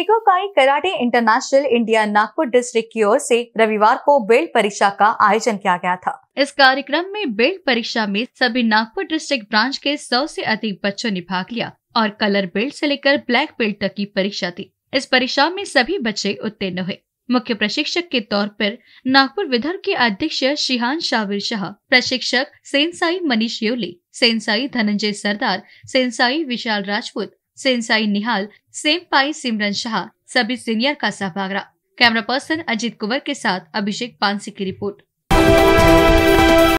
सेकोकाई karate international India Nagpur district की ओर से रविवार को बेल्ट परीक्षा का आयोजन किया गया था इस कार्यक्रम में बेल्ट परीक्षा में सभी नागपुर डिस्ट्रिक्ट ब्रांच के सौ से अधिक बच्चों ने भाग लिया और कलर बेल्ट से लेकर ब्लैक बेल्ट तक की परीक्षा थी इस परीक्षा में सभी बच्चे उत्तीर्ण हुए मुख्य प्रशिक्षक के तौर पर नागपुर विदर्भ के अध्यक्ष शिहान शाविर शाह प्रशिक्षक sensei Manish Yoli sensei Dhananjay Sardar sensei Vishal Rajput sensei Nihal senpai Simran Shah सभी सीनियर का सहभाग रहा कैमरा पर्सन अजीत कुंवर के साथ अभिषेक पानसी की रिपोर्ट